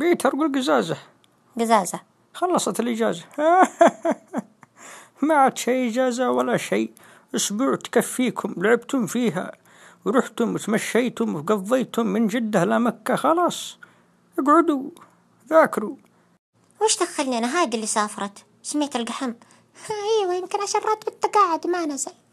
بيتر قول قزازة قزازة خلصت الإجازة ما عاد شي إجازة ولا شي أسبوع تكفيكم لعبتم فيها ورحتم وتمشيتم وقضيتم من جدة لمكة خلاص اقعدوا ذاكروا وش دخلني أنا هادي اللي سافرت سميت القحم ايوه يمكن عشان راتب التقاعد ما نزل